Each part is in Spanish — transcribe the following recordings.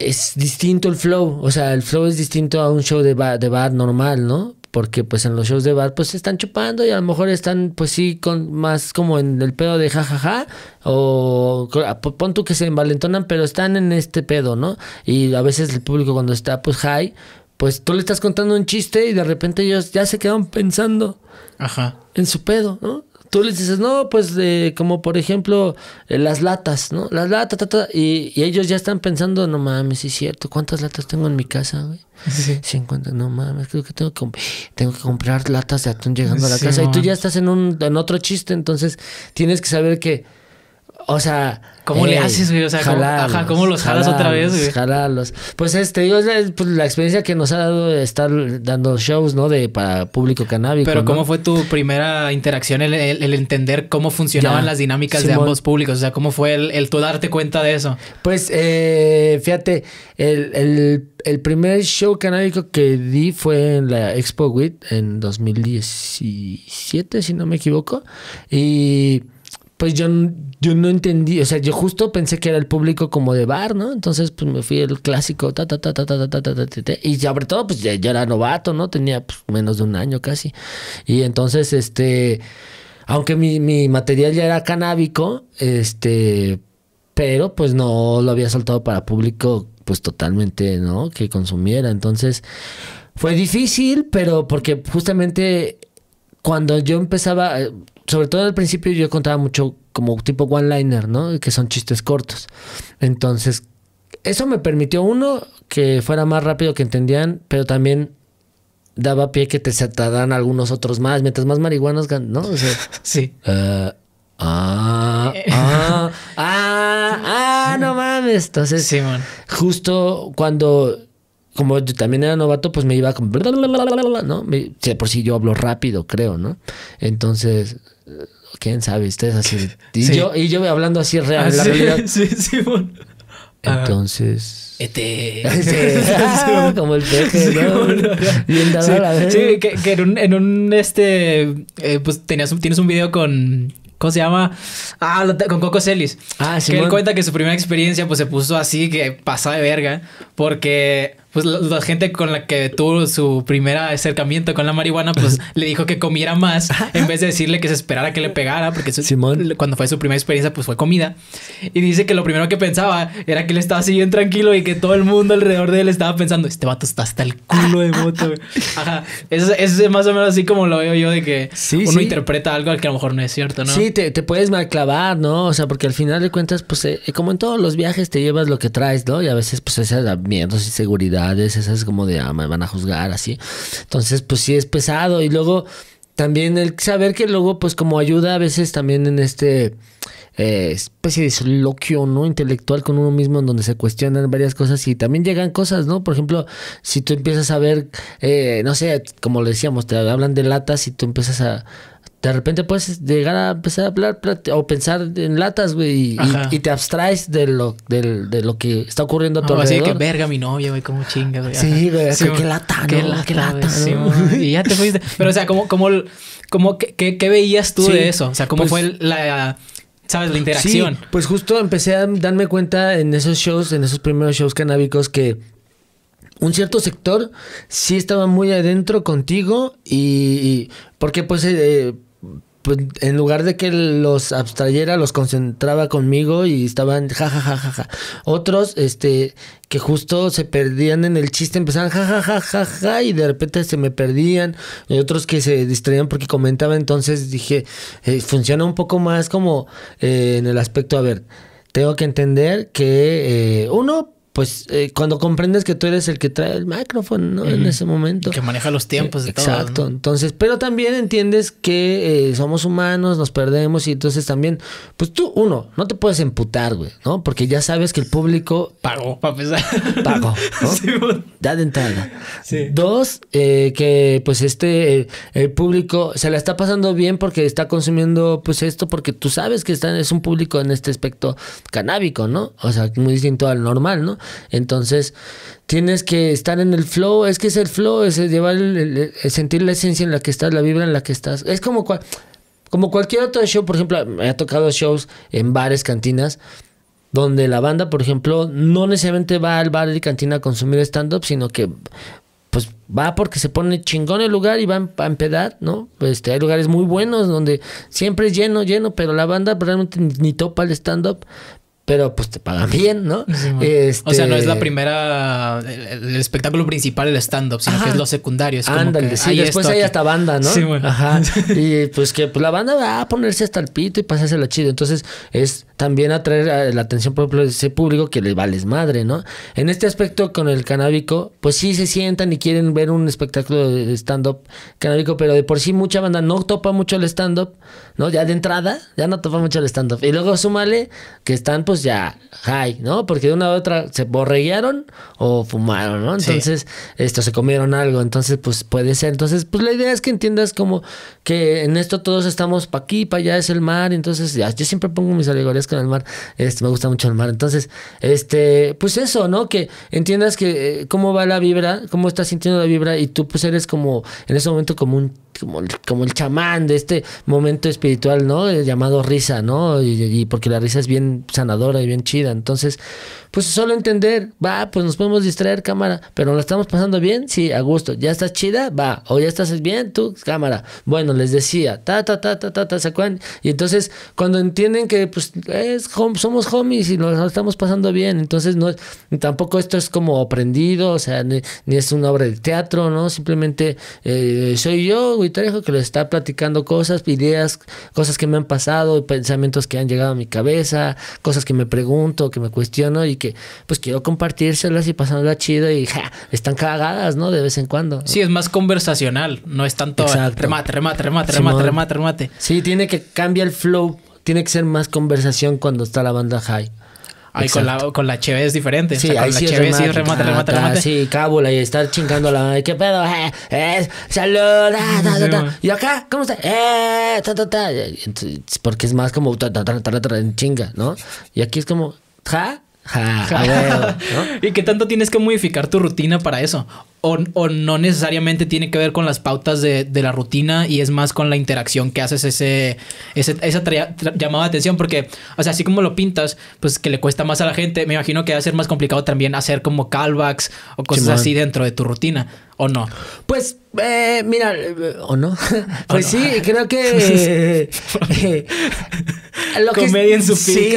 es distinto el flow, o sea, el flow es distinto a un show de bar, de bar normal, ¿no? Porque pues en los shows de bar pues se están chupando y a lo mejor están pues sí con más como en el pedo de jajaja o ah, pon tú que se envalentonan pero están en este pedo, ¿no? Y a veces el público cuando está pues high pues tú le estás contando un chiste y de repente ellos ya se quedan pensando Ajá. en su pedo, ¿no? tú les dices, no, pues eh, como por ejemplo eh, las latas, ¿no? Las latas, y, ellos ya están pensando, no mames, sí es cierto, ¿cuántas latas tengo en mi casa, güey? Sí. 50, no mames, creo que tengo que, comprar latas de atún llegando a la casa. Y tú ya estás en, un, en otro chiste, entonces tienes que saber que o sea. ¿Cómo le eh, haces, O sea, ajá, ¿cómo los jalas otra vez, güey? Jalarlos. Pues este, digo, pues, la, experiencia que nos ha dado estar dando shows, ¿no? De para público canábico. Pero, ¿cómo fue tu primera interacción, el, entender cómo funcionaban las dinámicas de ambos públicos? O sea, ¿cómo fue el, tú darte cuenta de eso? Pues, eh, fíjate, el, el primer show canábico que di fue en la Expo WIT en 2017, si no me equivoco. Y pues yo, yo no entendí, o sea, yo justo pensé que era el público como de bar, ¿no? Entonces, pues me fui el clásico, ta, ta, ta, ta, ta, ta, y sobre todo, pues yo era novato, ¿no? Tenía menos de un año casi. Y entonces, este, aunque mi, mi material ya era canábico, este, pero pues no lo había saltado para público, pues totalmente, ¿no? Que consumiera. Entonces, fue difícil, pero porque justamente cuando yo empezaba, sobre todo al principio yo contaba mucho como tipo one-liner, ¿no? Que son chistes cortos. Entonces, eso me permitió uno que fuera más rápido que entendían, pero también daba pie que te tardaran algunos otros más, mientras más marihuanas ganan, ¿no? sí. Eh, ah, eh. ah, ah, ah, no mames. Entonces, justo cuando como yo también era novato, pues me iba con... ¿no? por si yo hablo rápido, creo, ¿no? Entonces, quién sabe, ustedes así. Y, yo, y yo hablando así real, la ah, Sí, sí, ah. Entonces. Este. como el peje, ¿no? el Sí, ¿eh? que, en, un, este. Eh, pues tenías tienes un video con. ¿Cómo se llama? Ah, con Coco Celis. Ah, sí. Que él cuenta que su primera experiencia pues se puso así, que pasaba de verga. Porque pues la, gente con la que tuvo su primer acercamiento con la marihuana, pues le dijo que comiera más en vez de decirle que se esperara que le pegara, porque Simón. cuando fue su primera experiencia, pues fue comida. Y dice que lo primero que pensaba era que él estaba así bien tranquilo y que todo el mundo alrededor de él estaba pensando, este vato está hasta el culo de moto. Ajá, eso, es más o menos así como lo veo yo de que uno interpreta algo al que a lo mejor no es cierto, ¿no? Sí, te, te puedes malclavar, ¿no? O sea, porque al final de cuentas, pues eh, como en todos los viajes te llevas lo que traes, ¿no? Y a veces pues esa da miedos miedo, seguridad veces esas como de, ah, me van a juzgar, así. Entonces, pues sí es pesado. Y luego, también el saber que luego, pues como ayuda a veces también en este eh, especie de soliloquio, ¿no? Intelectual con uno mismo en donde se cuestionan varias cosas y también llegan cosas, ¿no? Por ejemplo, si tú empiezas a ver, eh, no sé, como le decíamos, te hablan de latas y tú empiezas a de repente puedes llegar a empezar a hablar o pensar en latas, güey, y, te abstraes de lo, de, lo que está ocurriendo a tu alrededor. Así que verga mi novia, güey, cómo chinga, güey. Sí, güey, qué, lata, Qué lata, y ya te fuiste. Pero, o sea, ¿cómo, cómo, qué, veías tú de eso? O sea, ¿cómo pues fue la... ¿Sabes? La interacción. pues justo empecé a darme cuenta en esos shows, en esos primeros shows canábicos que un cierto sector sí estaba muy adentro contigo y, y porque pues eh, pues, en lugar de que los abstrayera, los concentraba conmigo y estaban jajajajaja. Otros, este, que justo se perdían en el chiste, empezaban ja, y de repente se me perdían. Y otros que se distraían porque comentaba, entonces dije, eh, funciona un poco más como eh, en el aspecto, a ver, tengo que entender que eh, uno pues eh, cuando comprendes que tú eres el que trae el micrófono, ¿no? En ese momento. que maneja los tiempos y Exacto. Eh, todo. Exacto. Entonces, pero también entiendes que eh, somos humanos, nos perdemos y entonces también, pues tú, uno, no te puedes emputar, güey, ¿no? Porque ya sabes que el público... Pagó, para pesar. Pagó, ¿no? Sí, da de entrada. Sí. Dos, que pues este, el público se la está pasando bien porque está consumiendo pues esto, porque tú sabes que es un público en este aspecto canábico, ¿no? O sea, muy distinto al normal, ¿no? Entonces, tienes que estar en el flow, es que es el flow, es el, sentir la esencia en la que estás, la vibra en la que estás. Es como cual, como cualquier otro show, por ejemplo, me ha tocado shows en bares, cantinas, donde la banda, por ejemplo, no necesariamente va al bar y cantina a consumir stand-up, sino que pues va porque se pone chingón el lugar y va a empedar, ¿no? Este, hay lugares muy buenos donde siempre es lleno, lleno, pero la banda realmente ni topa el stand-up, pero pues te pagan bien, ¿no? Este o sea, no es la primera, el, espectáculo principal, el stand-up, sino que es lo secundario. Es sí, después hay hasta banda, ¿no? Sí, bueno. Ajá. Y pues que pues, la banda va a ponerse hasta el pito y pasárselo chido. Entonces es también atraer eh, la atención, por de ese público que le vales madre, ¿no? En este aspecto con el canábico, pues sí se sientan y quieren ver un espectáculo de stand-up canábico, pero de por sí mucha banda no topa mucho el stand-up, ¿no? Ya de entrada, ya no topa mucho el stand-up. Y luego súmale que están, pues, pues ya, hay ¿no? Porque de una u otra se borrellaron o fumaron, ¿no? Entonces, esto, se comieron algo, entonces, pues puede ser. Entonces, pues la idea es que entiendas como que en esto todos estamos pa' aquí, pa' allá es el mar, entonces, ya, yo siempre pongo mis alegorías con el mar, este, me gusta mucho el mar. Entonces, este, pues eso, ¿no? Que entiendas que eh, cómo va la vibra, cómo estás sintiendo la vibra y tú pues eres como, en ese momento como un como, como, el chamán de este momento espiritual, ¿no? El llamado risa, ¿no? Y, y, porque la risa es bien sanadora y bien chida. Entonces, pues solo entender, va, pues nos podemos distraer, cámara, pero ¿la estamos pasando bien? Sí, a gusto. ¿Ya estás chida? Va. ¿O ya estás bien? Tú, cámara. Bueno, les decía, ta, ta, ta, ta, ta, ta, ¿se Y entonces, cuando entienden que, pues, es, somos homies y nos estamos pasando bien, entonces no es, tampoco esto es como aprendido, o sea, ni, es una obra de teatro, ¿no? Simplemente eh, soy yo, Guitarejo, que les está platicando cosas, ideas, cosas que me han pasado, pensamientos que han llegado a mi cabeza, cosas que me pregunto, que me cuestiono y que pues quiero compartírselas y pasándola chido y ja, están cagadas, ¿no? De vez en cuando. Sí, es más conversacional, no es tanto remate, remate, remate, remate, remate, remate. Sí, tiene que cambiar el flow, tiene que ser más conversación cuando está la banda high. ahí con la, con la es diferente. Sí, con la sí remate, remate, remate, Sí, cábula y estar chingando la ¿Qué pedo? Eh, eh, salud. Ah, y acá, ¿cómo está? Eh, ta, ta, ta. porque es más como ta, chinga, ¿no? Y aquí es como, ¿ja? Ah, ah, ¿Y qué tanto tienes que modificar tu rutina para eso? O, no necesariamente tiene que ver con las pautas de, la rutina y es más con la interacción que haces ese, ese esa llamada de atención. Porque, o sea, así como lo pintas, pues que le cuesta más a la gente, me imagino que va a ser más complicado también hacer como callbacks o cosas así dentro de tu rutina. ¿O no? Pues, eh, mira, eh, ¿o no? pues sí, creo eh, que... Comedia en su sí,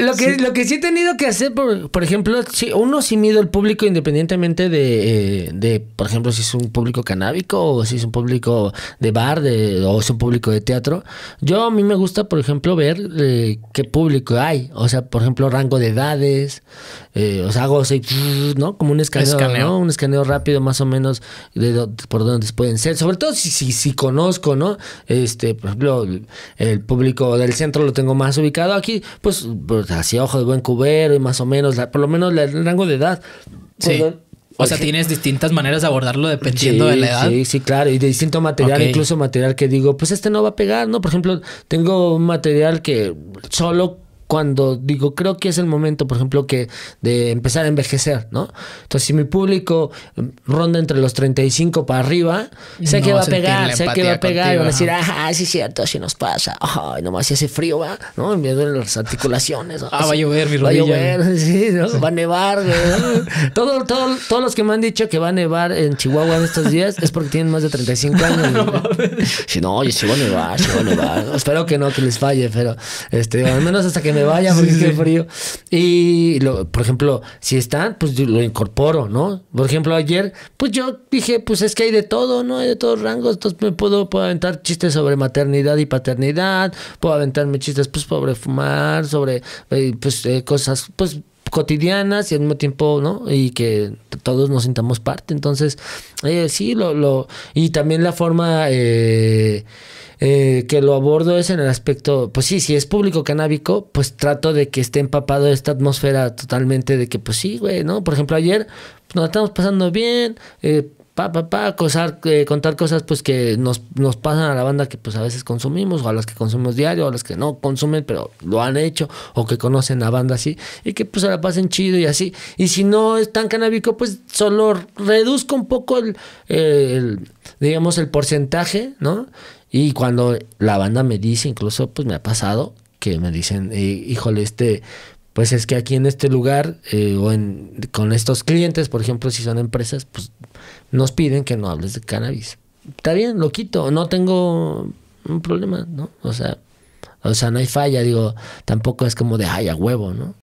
lo, que, sí. lo que sí he tenido que hacer, por, por ejemplo, si uno sí mido el público independientemente de, eh, de, por ejemplo, si es un público canábico o si es un público de bar de, o es un público de teatro. Yo a mí me gusta, por ejemplo, ver eh, qué público hay. O sea, por ejemplo, rango de edades, eh, o sea, hago así, ¿no? Como un escaneo, Un escaneo rápido más o menos de, por dónde pueden ser. Sobre todo si, si, conozco, ¿no? Este, por ejemplo, el público del centro lo tengo más ubicado. Aquí, pues, pues así, hacia ojo de buen cubero y más o menos, por lo menos el rango de edad. Sí. O sea, tienes distintas maneras de abordarlo dependiendo de la edad. Sí, sí, claro. Y de distinto material, incluso material que digo, pues este no va a pegar, ¿no? Por ejemplo, tengo un material que solo cuando digo, creo que es el momento, por ejemplo, que de empezar a envejecer, ¿no? Entonces, si mi público ronda entre los 35 para arriba, sé que va a pegar, sé que va a pegar, y van a decir, ajá, ah, sí es cierto, así nos pasa, ay, nomás si hace frío, va, ¿no? Me duelen las articulaciones. Ah, va a llover, mi rodilla. Va a llover, sí, va a nevar, todo, todos los que me han dicho que va a nevar en Chihuahua en estos días es porque tienen más de 35 años. si no, oye, si va a nevar, si va a nevar. Espero que no, que les falle, pero este, al menos hasta que me vaya porque frío. Y, lo, por ejemplo, si están, pues lo incorporo, ¿no? Por ejemplo, ayer, pues yo dije, pues es que hay de todo, ¿no? Hay de todos rangos. Entonces me puedo, puedo aventar chistes sobre maternidad y paternidad. Puedo aventarme chistes, pues, sobre fumar, sobre, eh, pues, eh, cosas, pues, cotidianas y al mismo tiempo, ¿no? Y que todos nos sintamos parte. Entonces, eh, sí, lo, lo... Y también la forma eh, eh, que lo abordo es en el aspecto, pues sí, si es público canábico, pues trato de que esté empapado esta atmósfera totalmente de que, pues sí, güey, ¿no? Por ejemplo, ayer nos estamos pasando bien, eh, pa, pa, pa, eh, contar cosas pues que nos, nos pasan a la banda que pues a veces consumimos, o a las que consumimos diario, o a las que no consumen, pero lo han hecho, o que conocen a banda así, y que pues se la pasen chido y así. Y si no es tan canábico, pues solo reduzco un poco el, el digamos, el porcentaje, ¿no? Y cuando la banda me dice, incluso pues me ha pasado, que me dicen, eh, híjole, este, pues es que aquí en este lugar eh, o en, con estos clientes, por ejemplo, si son empresas, pues nos piden que no hables de cannabis. Está bien, lo quito, no tengo un problema, ¿no? O sea, o sea, no hay falla, digo, tampoco es como de ay a huevo, ¿no?